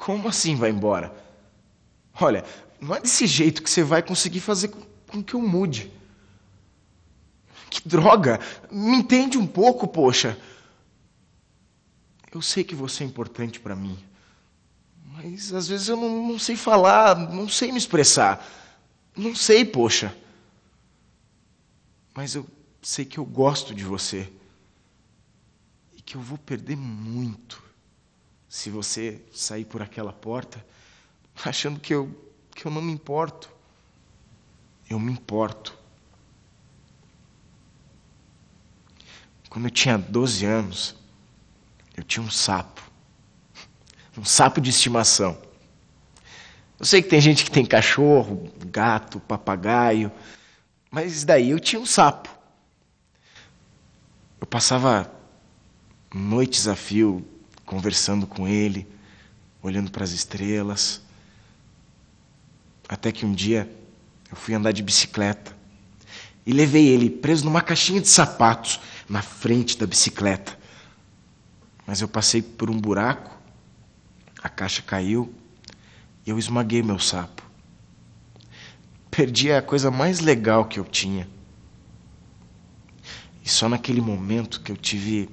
Como assim vai embora? Olha, não é desse jeito que você vai conseguir fazer com, que eu mude. Que droga! Me entende um pouco, poxa. Eu sei que você é importante para mim, mas às vezes eu não, não sei falar, não sei me expressar. Não sei, poxa. Mas eu sei que eu gosto de você e que eu vou perder muito se você sair por aquela porta achando que eu, que eu não me importo. Eu me importo. Quando eu tinha 12 anos, eu tinha um sapo. Um sapo de estimação. Eu sei que tem gente que tem cachorro, gato, papagaio, mas daí eu tinha um sapo. Eu passava noites a fio conversando com ele, olhando para as estrelas. Até que um dia eu fui andar de bicicleta e levei ele preso numa caixinha de sapatos na frente da bicicleta. Mas eu passei por um buraco, a caixa caiu e eu esmaguei meu sapo. Perdi a coisa mais legal que eu tinha. E só naquele momento que eu tive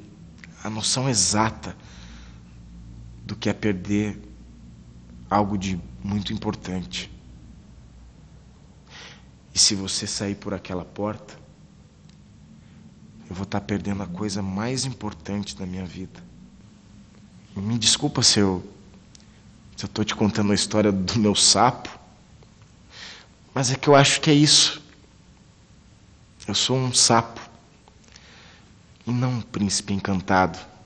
a noção exata do que é perder algo de muito importante. E se você sair por aquela porta, eu vou estar perdendo a coisa mais importante da minha vida. Me desculpa se eu se eu estou te contando a história do meu sapo, mas é que eu acho que é isso. Eu sou um sapo e não um príncipe encantado.